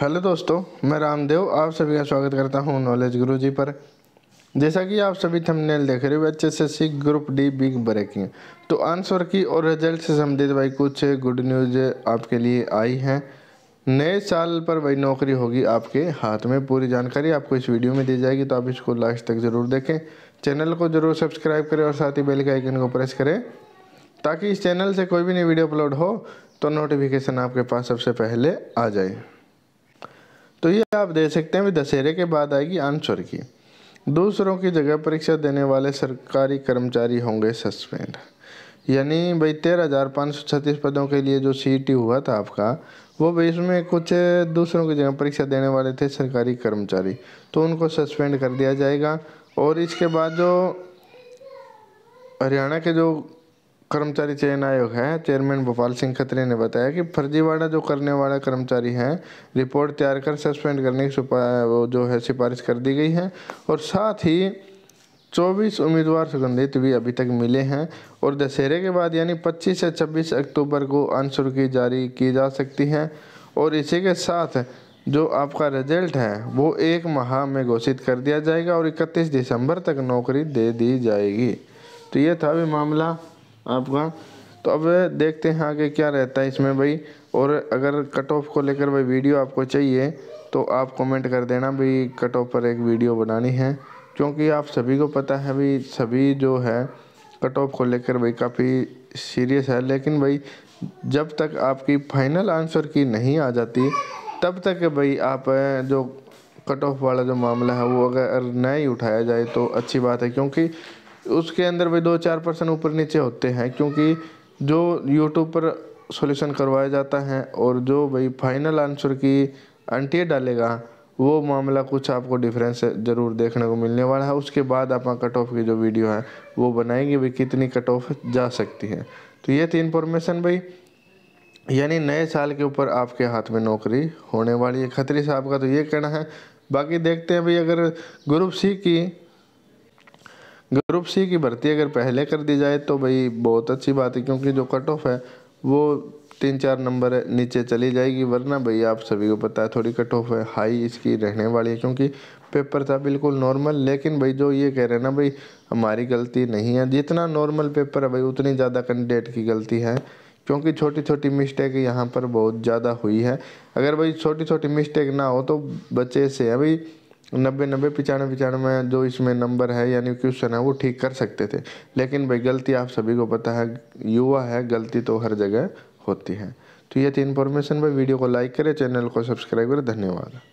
hello दोस्तों मैं रामदेव आप सभी का स्वागत करता हूं नॉलेज गुरु जी पर जैसा कि आप सभी थंबनेल देख रहे हो H S S C group D big breaking तो आंसर की और रिजल्ट से संबंधित भाई कुछ गुड न्यूज आपके लिए आई हैं नए साल पर भाई नौकरी होगी आपके हाथ में पूरी जानकारी आपको इस वीडियो में दी जाएगी तो आप इसको लास्ट तक ज़रूर देखें चैनल को ज़रूर सब्सक्राइब करें और साथ ही बेल के आइकन को प्रेस करें ताकि इस चैनल से कोई भी नई वीडियो अपलोड हो तो नोटिफिकेशन आपके पास सबसे पहले आ जाए तो ये आप दे सकते हैं दशहरे के बाद आएगी आंसर की दूसरों की जगह परीक्षा देने वाले सरकारी कर्मचारी होंगे सस्पेंड यानी भाई तेरह हज़ार पाँच सौ छत्तीस पदों के लिए जो सी टी हुआ था आपका वो भाई इसमें कुछ दूसरों की जगह परीक्षा देने वाले थे सरकारी कर्मचारी तो उनको सस्पेंड कर दिया जाएगा और इसके बाद जो हरियाणा के जो कर्मचारी चयन आयोग है चेयरमैन भोपाल सिंह खत्री ने बताया कि फर्जीवाड़ा जो करने वाला कर्मचारी है रिपोर्ट तैयार कर सस्पेंड करने की वो जो है सिफारिश कर दी गई है और साथ ही 24 उम्मीदवार सुगंधित भी अभी तक मिले हैं और दशहरे के बाद यानी 25 से 26 अक्टूबर को आंसर की जारी की जा सकती है और इसी के साथ जो आपका रिजल्ट है वो एक माह में घोषित कर दिया जाएगा और इकतीस दिसंबर तक नौकरी दे दी जाएगी तो ये था भी मामला आपका तो अब देखते हैं आगे क्या रहता है इसमें भाई और अगर कट ऑफ को लेकर भाई वीडियो आपको चाहिए तो आप कमेंट कर देना भाई कट ऑफ पर एक वीडियो बनानी है क्योंकि आप सभी को पता है भाई सभी जो है कट ऑफ को लेकर भाई काफ़ी सीरियस है लेकिन भाई जब तक आपकी फाइनल आंसर की नहीं आ जाती तब तक भाई आप जो कट ऑफ वाला जो मामला है वो अगर नहीं उठाया जाए तो अच्छी बात है क्योंकि उसके अंदर भी दो चार परसेंट ऊपर नीचे होते हैं क्योंकि जो यूट्यूब पर सॉल्यूशन करवाया जाता है और जो भाई फाइनल आंसर की अंटी डालेगा वो मामला कुछ आपको डिफरेंस ज़रूर देखने को मिलने वाला है उसके बाद आप कट ऑफ की जो वीडियो है वो बनाएंगे भी कितनी कट ऑफ जा सकती है तो ये थी इन्फॉर्मेशन भाई यानी नए साल के ऊपर आपके हाथ में नौकरी होने वाली है खतरी साहब का तो ये कहना है बाकी देखते हैं भाई अगर ग्रुप सी की ग्रुप सी की भर्ती अगर पहले कर दी जाए तो भाई बहुत अच्छी बात है क्योंकि जो कट ऑफ है वो तीन चार नंबर नीचे चली जाएगी वरना भाई आप सभी को पता है थोड़ी कट ऑफ है हाई इसकी रहने वाली है क्योंकि पेपर था बिल्कुल नॉर्मल लेकिन भाई जो ये कह रहे हैं ना भाई हमारी गलती नहीं है जितना नॉर्मल पेपर है भाई उतनी ज़्यादा कैंडिडेट की गलती है क्योंकि छोटी छोटी मिस्टेक यहाँ पर बहुत ज़्यादा हुई है अगर भाई छोटी छोटी मिस्टेक ना हो तो बच्चे से है भाई नब्बे नब्बे पिचानवे पिचानवे जो इसमें नंबर है यानी क्वेश्चन है वो ठीक कर सकते थे लेकिन भाई गलती आप सभी को पता है युवा है गलती तो हर जगह होती है तो ये थी इन्फॉर्मेशन भाई वीडियो को लाइक करें चैनल को सब्सक्राइब करें धन्यवाद